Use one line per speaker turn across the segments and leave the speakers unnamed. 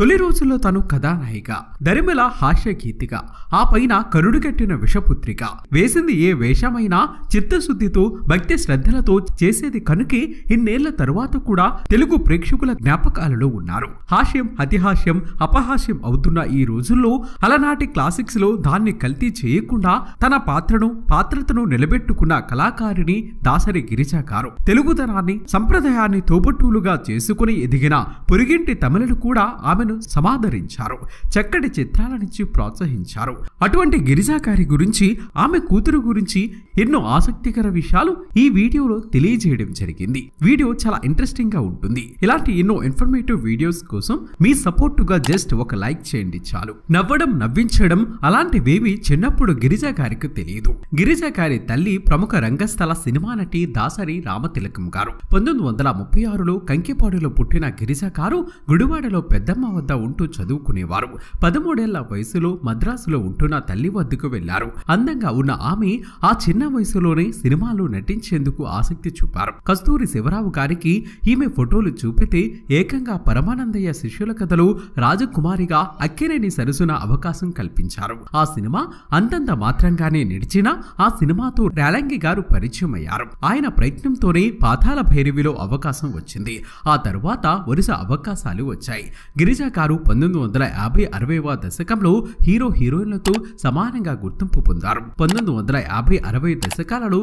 తొలి రోజుల్లో తను కథానాయిక దరిమిల హాస్యగీతిక ఆ పైన కరుడు కట్టిన విషపుత్రిక వేసింది ఏ వేషమైనా చిత్తశుద్ధితో భక్తి శ్రద్ధలతో చేసేది కనుకే ఇన్నేళ్ల తరువాత కూడా తెలుగు ప్రేక్షకుల జ్ఞాపకాలలో ఉన్నారు హాస్యం అతిహాస్యం అపహాస్యం అవుతున్న ఈ రోజుల్లో అలనాటి క్లాసిక్స్ లో దాన్ని కల్తీ చేయకుండా తన పాత్రను పాత్రతను నిలబెట్టుకున్న కళాకారిణి దాసరి గిరిజ గారు తెలుగుదనాన్ని సంప్రదాయాన్ని తోబట్టులుగా చేసుకుని ఎదిగిన పొరిగింటి తమిళలు కూడా ఆమె ఆమెను సమాదరించారు చక్కటి చిత్రాలనిచ్చి ప్రోత్సహించారు అటువంటి గిరిజాకారి గురించి ఆమె కూతురు గురించి ఎన్నో ఆసక్తికర విషయాలు ఈ వీడియోలో తెలియజేయడం జరిగింది వీడియో చాలా ఇంట్రెస్టింగ్ గా ఉంటుంది ఇలాంటి ఎన్నో ఇన్ఫర్మేటివ్ వీడియోస్ కోసం మీ సపోర్టుగా జస్ట్ ఒక లైక్ చేయండి చాలు నవ్వడం నవ్వించడం అలాంటివేవి చిన్నప్పుడు గిరిజాకారికి తెలియదు గిరిజాకారి తల్లి ప్రముఖ రంగస్థల సినిమా నటి దాసరి రామతిలకం గారు పంతొమ్మిది వందల ముప్పై ఆరులో కంకిపాడులో పుట్టిన గిరిజాకారు గుడివాడలో పెద్దమ్మ వద్ద ఉంటూ చదువుకునేవారు పదమూడేళ్ల వయసులో మద్రాసులో ఉంటున్న తల్లి వద్దకు వెళ్లారు అందంగా ఉన్న ఆమె ఆ చిన్న వయసులోనే సినిమాలో నటించేందుకు ఆసక్తి చూపారు కస్తూరి శివరావు గారికి ఈమె ఫోటోలు చూపితే ఏకంగా పరమానందయ్య శిష్యుల కథలో రాజకుమారిగా అక్కినేని సరసున అవకాశం కల్పించారు ఆ సినిమా అంతంత మాత్రంగానే నిడిచినా ఆ సినిమాతో రేలంగి గారు పరిచయం అయ్యారు ఆయన ప్రయత్నంతోనే పాతాల భైరవిలో అవకాశం వచ్చింది ఆ తరువాత వరుస అవకాశాలు వచ్చాయి గిరిజ రాజా గారు పంతొమ్మిది వందల యాభై అరవైవ దశకంలో హీరో హీరోయిన్లతో సమానంగా గుర్తింపు పొందారు పంతొమ్మిది వందల యాభై అరవై దశకాలలో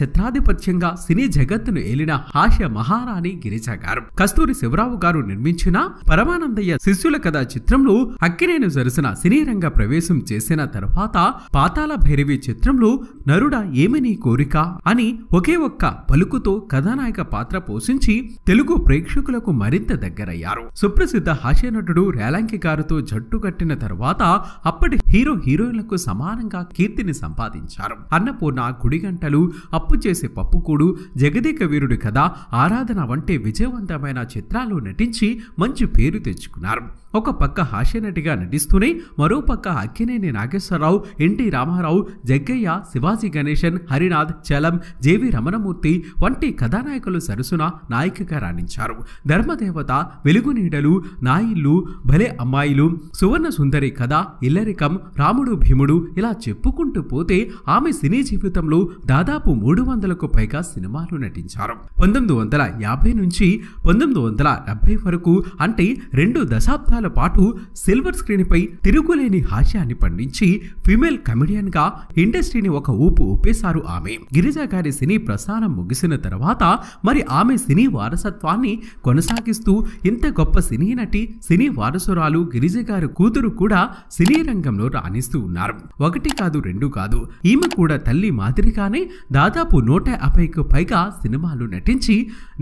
చిత్రాధిపత్యంగా సినీ జగత్తును ఏలిన హాస్య మహారాణి గిరిజ గారు కస్తూరి శివరావు గారు నిర్మించిన పరమానందయ్య శిష్యుల కథ చిత్రంలో అక్కినేను సరసన సినీ రంగ ప్రవేశం చేసిన తర్వాత పాతాల భైరవి చిత్రంలో నరుడ ఏమని కోరిక అని ఒకే ఒక్క పలుకుతో కథానాయక పాత్ర పోషించి తెలుగు ప్రేక్షకులకు మరింత దగ్గరయ్యారు సుప్రసిద్ధ హాస్య నటుడు రేలంకి గారితో జట్టు కట్టిన తర్వాత అప్పటి హీరో హీరోయిన్లకు సమానంగా కీర్తిని సంపాదించారు అన్నపూర్ణ గుడిగంటలు అప్పు చేసే పప్పుకూడు జగదేక వీరుడి కథ ఆరాధన వంటి విజయవంతమైన చిత్రాలు నటించి మంచి పేరు తెచ్చుకున్నారు ఒక పక్క హాస్యనటిగా నటిస్తూనే పక్క అక్కినేని నాగేశ్వరరావు ఎన్టీ రామారావు జగ్గయ్య శివాజీ గణేశన్ హరినాథ్ చలం జేవి రమణమూర్తి వంటి కథానాయకులు సరసున నాయికగా రాణించారు ధర్మదేవత వెలుగునీడలు నాయిళ్ళు భలే అమ్మాయిలు సువర్ణ సుందరి కథ ఇల్లరికం రాముడు భీముడు ఇలా చెప్పుకుంటూ పోతే ఆమె సినీ జీవితంలో దాదాపు మూడు వందలకు పైగా సినిమాలు నటించారు పంతొమ్మిది వందల యాభై నుంచి పంతొమ్మిది వందల డెబ్బై వరకు అంటే రెండు దశాబ్దాలు సంవత్సరాల పాటు సిల్వర్ స్క్రీన్పై తిరుగులేని హాస్యాన్ని పండించి ఫిమేల్ కమెడియన్గా ఇండస్ట్రీని ఒక ఊపు ఊపేశారు ఆమె గిరిజ గారి సినీ ప్రసారం ముగిసిన తర్వాత మరి ఆమె సినీ వారసత్వాన్ని కొనసాగిస్తూ ఇంత గొప్ప సినీ నటి సినీ వారసురాలు గిరిజ గారు కూతురు కూడా సినీ రంగంలో రాణిస్తూ ఉన్నారు ఒకటి కాదు రెండు కాదు ఈమె కూడా తల్లి మాదిరిగానే దాదాపు నూట యాభైకు పైగా సినిమాలు నటించి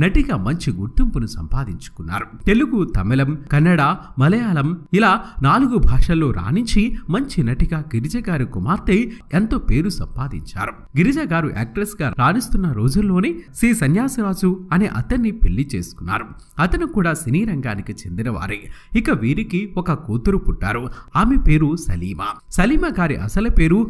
నటిగా మంచి గుర్తింపును సంపాదించుకున్నారు తెలుగు తమిళం కన్నడ మలయాళం ఇలా నాలుగు భాషల్లో రాణించి మంచి నటిగా గిరిజ గారి కుమార్తె ఎంతో పేరు సంపాదించారు గిరిజ గారు యాక్ట్రెస్ గా రాణిస్తున్న రోజుల్లోనే శ్రీ సన్యాసరాజు అనే అతన్ని పెళ్లి చేసుకున్నారు అతను కూడా సినీ రంగానికి వారే ఇక వీరికి ఒక కూతురు పుట్టారు ఆమె పేరు సలీమా సలీమా గారి అసలు పేరు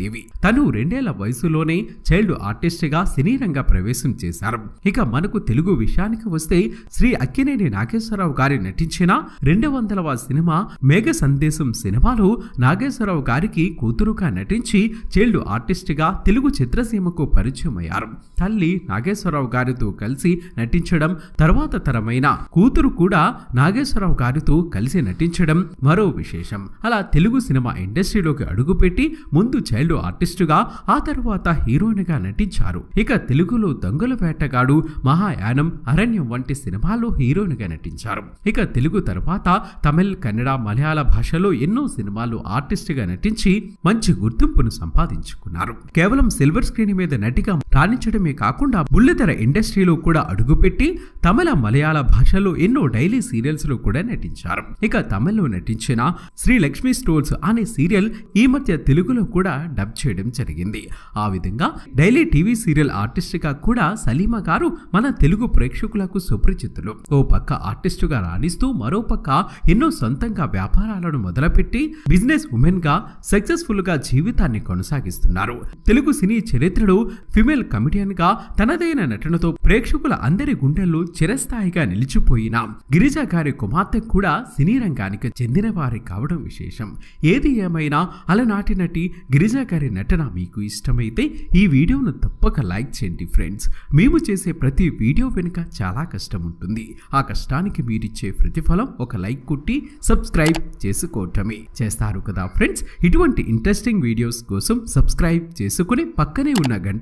దేవి తను రెండేళ్ల వయసులోనే చైల్డ్ ఆర్టిస్ట్ గా సినీ రంగ ప్రవేశం చేశారు ఇక మనకు తెలుగు విషయానికి వస్తే శ్రీ అక్కినేని నాగేశ్వరరావు గారి నటించిన రెండు రెండు వందలవ సినిమా మేఘ సందేశం సినిమాలో నాగేశ్వరరావు గారికి కూతురుగా నటించి చైల్డ్ ఆర్టిస్ట్గా తెలుగు చిత్రసీమకు పరిచయం అయ్యారు తల్లి నాగేశ్వరరావు గారితో కలిసి నటించడం తర్వాత తరమైన కూతురు కూడా నాగేశ్వరరావు గారితో కలిసి నటించడం మరో విశేషం అలా తెలుగు సినిమా ఇండస్ట్రీలోకి అడుగుపెట్టి ముందు చైల్డ్ ఆర్టిస్టుగా ఆ తర్వాత హీరోయిన్గా నటించారు ఇక తెలుగులో దొంగల వేటగాడు మహాయానం అరణ్యం వంటి సినిమాల్లో హీరోయిన్గా నటించారు ఇక తెలుగు తర్వాత తమిళ్ కన్నడ మలయాళ భాషలో ఎన్నో సినిమాలు ఆర్టిస్ట్ గా నటించి మంచి గుర్తింపును సంపాదించుకున్నారు కేవలం సిల్వర్ స్క్రీన్ మీద నటిగా రాణించడమే కాకుండా బుల్లితెర ఇండస్ట్రీలో కూడా అడుగుపెట్టి తమిళ మలయాళ భాషలో ఎన్నో డైలీ సీరియల్స్ లో కూడా నటించారు ఇక తమిళ్లో నటించిన శ్రీ లక్ష్మీ స్టోర్స్ అనే సీరియల్ ఈ మధ్య తెలుగులో కూడా డబ్ చేయడం జరిగింది ఆ విధంగా డైలీ టీవీ సీరియల్ ఆర్టిస్ట్ గా కూడా సలీమా గారు మన తెలుగు ప్రేక్షకులకు సుపరిచితులు ఓ పక్క ఆర్టిస్టుగా రాణిస్తూ మరో పక్క ఎన్నో సొంతంగా వ్యాపారాలను మొదలుపెట్టి బిజినెస్ ఉమెన్ గా సక్సెస్ఫుల్ గా జీవితాన్ని కొనసాగిస్తున్నారు తెలుగు సినీ చరిత్రలో ఫిమేల్ కమిడియన్ గా తనదైన నటనతో ప్రేక్షకుల అందరి గుండెల్లో చిరస్థాయిగా నిలిచిపోయిన గిరిజ గారి కుమార్తె కూడా సినీ రంగానికి చెందిన వారి కావడం విశేషం ఏది ఏమైనా అలనాటి నటి గిరిజ గారి నటన మీకు ఇష్టమైతే ఈ వీడియోను తప్పక లైక్ చేయండి ఫ్రెండ్స్ మేము చేసే ప్రతి వీడియో వెనుక చాలా కష్టం ఉంటుంది ఆ కష్టానికి మీరిచ్చే ప్రతిఫలం ఒక లైక్ లైక్ కొట్టి సబ్స్క్రైబ్ చేసుకోవటమే చేస్తారు కదా ఫ్రెండ్స్ ఇటువంటి ఇంట్రెస్టింగ్ వీడియోస్ కోసం సబ్స్క్రైబ్ చేసుకుని పక్కనే ఉన్న గంట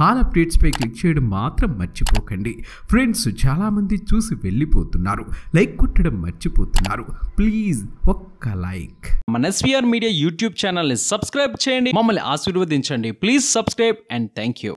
హాల్ అప్డేట్స్ పై క్లిక్ చేయడం మాత్రం మర్చిపోకండి ఫ్రెండ్స్ చాలామంది చూసి వెళ్ళిపోతున్నారు లైక్ కొట్టడం మర్చిపోతున్నారు ప్లీజ్ ఒక్క లైక్ మన ఎస్విఆర్ మీడియా యూట్యూబ్ ని సబ్స్క్రైబ్ చేయండి మమ్మల్ని ఆశీర్వదించండి please subscribe and thank you